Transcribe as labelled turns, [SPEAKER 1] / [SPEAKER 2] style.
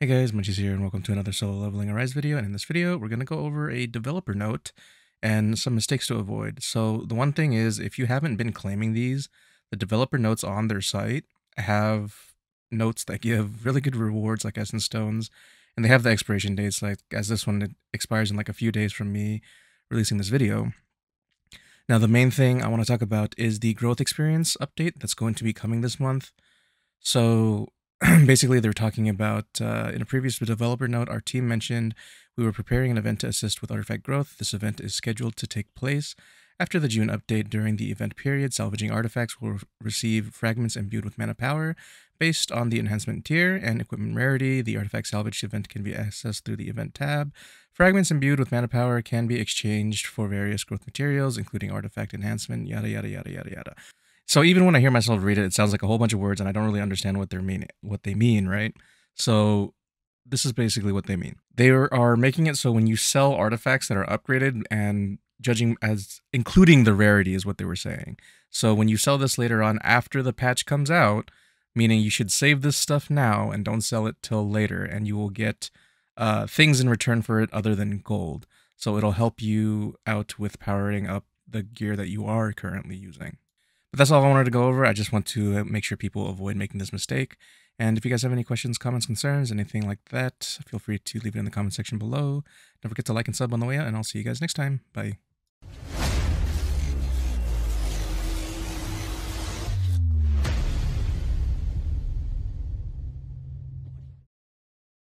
[SPEAKER 1] Hey guys, Munchies here and welcome to another solo leveling Arise video and in this video we're going to go over a developer note and some mistakes to avoid. So the one thing is if you haven't been claiming these, the developer notes on their site have notes that give really good rewards like Essence Stones and they have the expiration dates like as this one expires in like a few days from me releasing this video. Now the main thing I want to talk about is the growth experience update that's going to be coming this month. So basically, they were talking about uh, in a previous developer note, our team mentioned we were preparing an event to assist with artifact growth. This event is scheduled to take place after the June update. During the event period, salvaging artifacts will receive fragments imbued with mana power based on the enhancement tier and equipment rarity. The artifact salvage event can be accessed through the event tab. Fragments imbued with mana power can be exchanged for various growth materials, including artifact enhancement, yada, yada, yada, yada, yada. So even when I hear myself read it, it sounds like a whole bunch of words, and I don't really understand what they're meaning, what they mean, right? So this is basically what they mean. They are making it so when you sell artifacts that are upgraded and judging as including the rarity is what they were saying. So when you sell this later on after the patch comes out, meaning you should save this stuff now and don't sell it till later, and you will get uh, things in return for it other than gold. So it'll help you out with powering up the gear that you are currently using. But that's all I wanted to go over. I just want to make sure people avoid making this mistake. And if you guys have any questions, comments, concerns, anything like that, feel free to leave it in the comment section below. Don't forget to like and sub on the way out, and I'll see you guys next time. Bye.